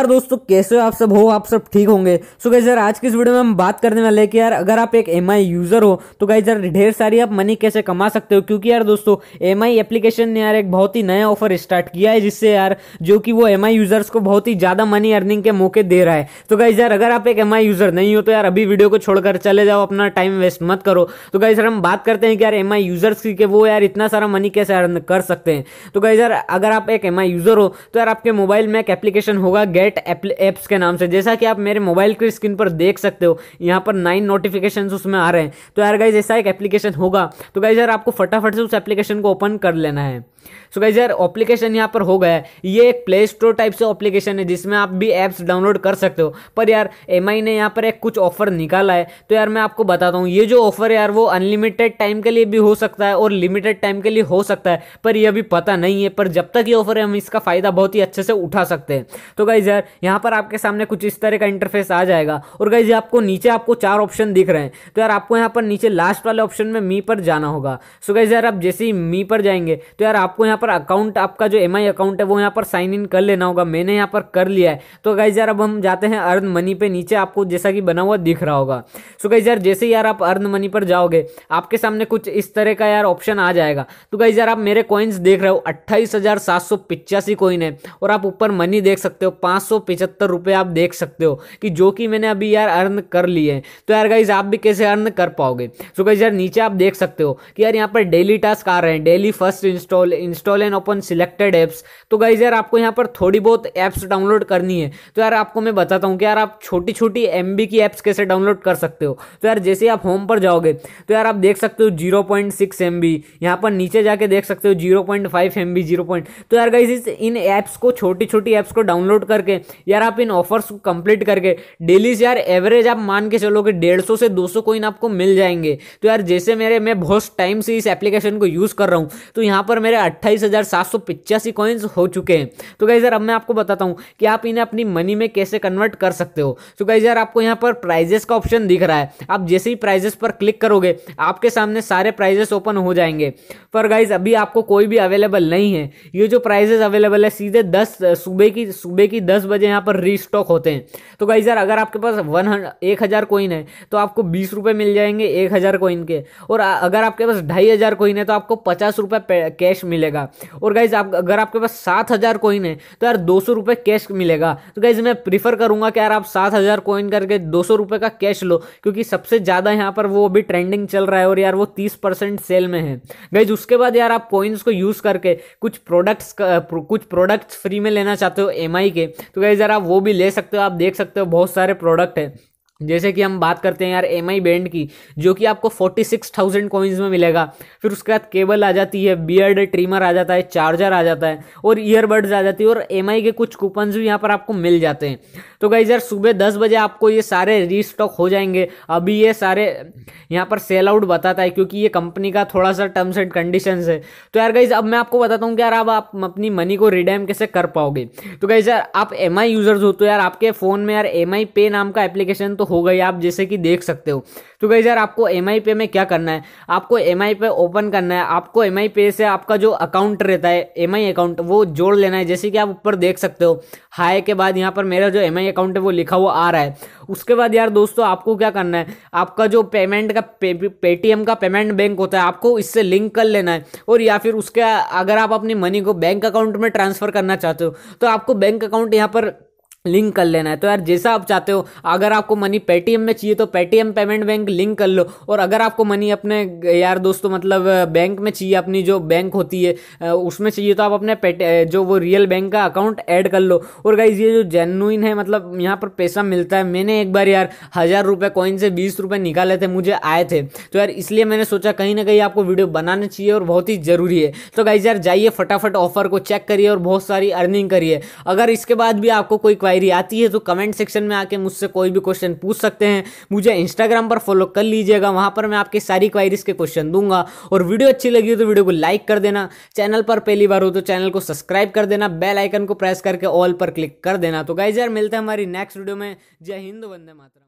और दोस्तों कैसे हो आप सब हो आप सब ठीक होंगे सो गाइज यार आज की इस वीडियो में हम बात करने वाले कि यार अगर आप एक एम यूज़र हो तो गाइज यार ढेर सारी आप मनी कैसे कमा सकते हो क्योंकि यार दोस्तों एम एप्लीकेशन ने यार एक बहुत ही नया ऑफर स्टार्ट किया है जिससे यार जो कि वो एम यूज़र्स को बहुत ही ज़्यादा मनी अर्निंग के मौके दे रहा है तो गाइज यार अगर आप एक एम यूज़र नहीं हो तो यार अभी वीडियो को छोड़कर चले जाओ अपना टाइम वेस्ट मत करो तो गाइज यार हम बात करते हैं कि यार एम यूज़र्स की वो यार इतना सारा मनी कैसे अर्न कर सकते हैं तो गाइज यार अगर आप एक एम यूज़र हो तो यार आपके मोबाइल में एक एप्लीकेशन होगा गेट लाइट एप्स के नाम से जैसा कि आप मेरे मोबाइल की स्क्रीन पर देख सकते हो यहाँ पर नाइन नोटिफिकेशन उसमें आ रहे हैं तो यार गाइज ऐसा एक एप्लीकेशन होगा तो गाइज यार आपको फटाफट से उस एप्लीकेशन को ओपन कर लेना है सो गाइज यार एप्लीकेशन यहाँ पर हो गया है ये एक प्ले स्टोर टाइप से एप्लीकेशन है जिसमें आप भी एप्स डाउनलोड कर सकते हो पर यार एम ने यहाँ पर एक कुछ ऑफर निकाला है तो यार मैं आपको बताता हूँ ये जो ऑफर है यार वो अनलिमिटेड टाइम के लिए भी हो सकता है और लिमिटेड टाइम के लिए हो सकता है पर यह अभी पता नहीं है पर जब तक ये ऑफर है हम इसका फ़ायदा बहुत ही अच्छे से उठा सकते हैं तो गाइज यार अंदर यहाँ पर आपके सामने कुछ इस तरह का इंटरफेस आ जाएगा और गाइज आपको नीचे आपको चार ऑप्शन दिख रहे हैं तो यार आपको यहाँ पर नीचे लास्ट वाले ऑप्शन में मी पर जाना होगा सो गाइज यार आप जैसे ही मी पर जाएंगे तो यार आपको यहाँ पर अकाउंट आपका जो एम अकाउंट है वो यहाँ पर साइन इन कर लेना होगा मैंने यहाँ पर कर लिया है तो गाइज यार अब हम जाते हैं अर्न मनी पे नीचे आपको जैसा कि बना हुआ दिख रहा होगा सो गाइज यार जैसे ही यार आप अर्न मनी पर जाओगे आपके सामने कुछ इस तरह का यार ऑप्शन आ जाएगा तो गाइज यार आप मेरे कॉइन्स देख रहे हो अट्ठाईस हजार सात सौ पिचासी कॉइन है और आप ऊपर मनी देख सकते हो पाँच सौ रुपए रुपये आप देख सकते हो कि जो कि मैंने अभी यार अर्न कर लिए हैं तो यार गाइज आप भी कैसे अर्न कर पाओगे सो गाइज यार नीचे आप देख सकते हो कि यार यहाँ पर डेली टास्क आ रहे हैं daily first install install and open selected apps तो गाइज यार आपको यहाँ पर थोड़ी बहुत ऐप्स डाउनलोड करनी है तो यार आपको मैं बताता हूँ कि यार आप छोटी छोटी एम की एप्स कैसे डाउनलोड कर सकते हो तो यार जैसे आप होम पर जाओगे तो यार आप देख सकते हो zero point six M B यहाँ पर नीचे जाके देख सकते हो zero point five M B zero point तो यार गाइज इन एप्स को छोटी छोटी एप्स को डाउनलोड करके यार आप इन ऑफर्स को कंप्लीट करके डेली से यार एवरेज आप मान के चलो कि डेढ़ सौ से दो सौ कोइन आपको मिल जाएंगे तो यार जैसे मेरे मैं बहुत टाइम से इस एप्लीकेशन को यूज़ कर रहा हूँ तो यहाँ पर मेरे अट्ठाईस हज़ार सात सौ पिचासी कॉइन्स हो चुके हैं तो कहीं सर अब मैं आपको बताता हूँ कि आप इन्हें अपनी मनी में कैसे कन्वर्ट कर सकते हो तो कहीं सर आपको यहाँ पर प्राइजेस का ऑप्शन दिख रहा है आप जैसे ही प्राइजेस पर क्लिक करोगे आपके सामने सारे प्राइजेस ओपन हो जाएंगे पर गाइज अभी आपको कोई भी अवेलेबल नहीं है ये जो प्राइजेस अवेलेबल है सीधे दस सुबह की सुबह की दस बजे यहाँ पर रीस्टॉक होते हैं तो गाइज यार अगर आपके पास वन एक हज़ार कोइन है तो आपको बीस रुपये मिल जाएंगे एक हज़ार कोइन के और अगर आपके पास ढाई हज़ार कोइन है तो आपको पचास रुपये कैश मिलेगा और गाइज आप अगर आपके पास सात हज़ार कोइन है तो यार दो सौ रुपये कैश मिलेगा तो गाइज मैं प्रीफर करूँगा कि यार आप सात हज़ार कोइन करके दो सौ रुपये का कैश लो क्योंकि सबसे ज़्यादा यहाँ पर वो अभी ट्रेंडिंग चल रहा है और यार वो तीस परसेंट सेल में है गाइज उसके बाद यार आप कोइन्स को यूज़ करके कुछ प्रोडक्ट्स कुछ प्रोडक्ट्स फ्री में लेना चाहते हो एम के तो तो गाइज़ यार आप वो भी ले सकते हो आप देख सकते हो बहुत सारे प्रोडक्ट हैं जैसे कि हम बात करते हैं यार एम आई बैंड की जो कि आपको फोर्टी सिक्स थाउजेंड कॉइन्स में मिलेगा फिर उसके बाद केबल आ जाती है बियर्ड ट्रिमर आ जाता है चार्जर आ जाता है और ईयरबड्स आ जाती है और एम आई के कुछ कूपन्स भी यहाँ पर आपको मिल जाते हैं तो गाइज यार सुबह दस बजे आपको ये सारे रीस्टॉक हो जाएंगे अभी ये सारे यहाँ पर सेल आउट बताता है क्योंकि ये कंपनी का थोड़ा सा टर्म्स एंड कंडीशन है तो यार गाइज अब मैं आपको बताता हूँ कि यार अब आप अपनी मनी को रिडेम कैसे कर पाओगे तो गाइज यार आप एम आई यूजर्स हो तो यार आपके फ़ोन में यार एम आई पे नाम का एप्लीकेशन तो हो गई आप जैसे कि देख सकते हो तो गई यार आपको एम आई पे में क्या करना है आपको एम आई पे ओपन करना है आपको एम आई पे से आपका जो अकाउंट रहता है एम आई अकाउंट वो जोड़ लेना है जैसे कि आप ऊपर देख सकते हो हाई के बाद यहाँ पर मेरा जो एम आई अकाउंट है वो लिखा हुआ आ रहा है उसके बाद यार दोस्तों आपको क्या करना है आपका जो पेमेंट का पेटीएम का पेमेंट बैंक होता है आपको इससे लिंक कर लेना है और या फिर उसके अगर आप अपनी मनी को बैंक अकाउंट में ट्रांसफ़र करना चाहते हो तो आपको बैंक अकाउंट यहाँ पर लिंक कर लेना है तो यार जैसा आप चाहते हो अगर आपको मनी पेटीएम में चाहिए तो पेटीएम पेमेंट बैंक लिंक कर लो और अगर आपको मनी अपने यार दोस्तों मतलब बैंक में चाहिए अपनी जो बैंक होती है उसमें चाहिए तो आप अपने जो वो रियल बैंक का अकाउंट ऐड कर लो और गाइज ये जो जेनुइन है मतलब यहाँ पर पैसा मिलता है मैंने एक बार यार हज़ार रुपये कॉइन से बीस रुपये निकाले थे मुझे आए थे तो यार इसलिए मैंने सोचा कहीं ना कहीं आपको वीडियो बनाना चाहिए और बहुत ही ज़रूरी है तो गाइज यार जाइए फटाफट ऑफर को चेक करिए और बहुत सारी अर्निंग करिए अगर इसके बाद भी आपको कोई शायरी आती है तो कमेंट सेक्शन में आके मुझसे कोई भी क्वेश्चन पूछ सकते हैं मुझे इंस्टाग्राम पर फॉलो कर लीजिएगा वहाँ पर मैं आपकी सारी क्वायरीज के क्वेश्चन दूंगा और वीडियो अच्छी लगी हो तो वीडियो को लाइक कर देना चैनल पर पहली बार हो तो चैनल को सब्सक्राइब कर देना बेल आइकन को प्रेस करके ऑल पर क्लिक कर देना तो गाइजर मिलते हैं हमारी नेक्स्ट वीडियो में जय हिंद वंदे मातरम